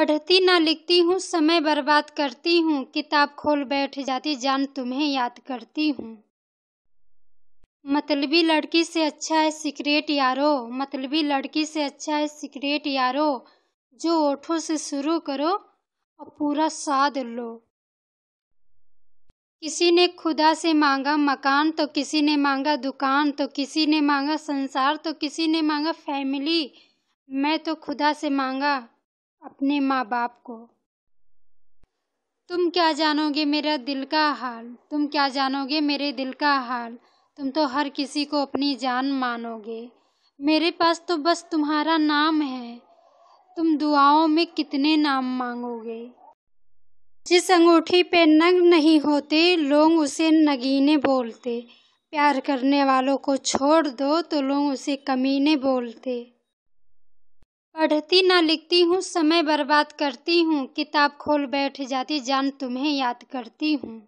पढ़ती ना लिखती हूँ समय बर्बाद करती हूँ किताब खोल बैठ जाती जान तुम्हें याद करती हूँ मतलबी लड़की से अच्छा है सिकरेट यारो मतलबी लड़की से अच्छा है सिकरेट यारो जो ओठों से शुरू करो और पूरा साध लो किसी ने खुदा से मांगा मकान तो किसी ने मांगा दुकान तो किसी ने मांगा संसार तो किसी ने मांगा फैमिली मैं तो खुदा से मांगा अपने माँ बाप को तुम क्या जानोगे मेरा दिल का हाल तुम क्या जानोगे मेरे दिल का हाल तुम तो हर किसी को अपनी जान मानोगे मेरे पास तो बस तुम्हारा नाम है तुम दुआओं में कितने नाम मांगोगे जिस अंगूठी पे नग नहीं होते लोग उसे नगीने बोलते प्यार करने वालों को छोड़ दो तो लोग उसे कमीने बोलते पढ़ती ना लिखती हूँ समय बर्बाद करती हूँ किताब खोल बैठ जाती जान तुम्हें याद करती हूँ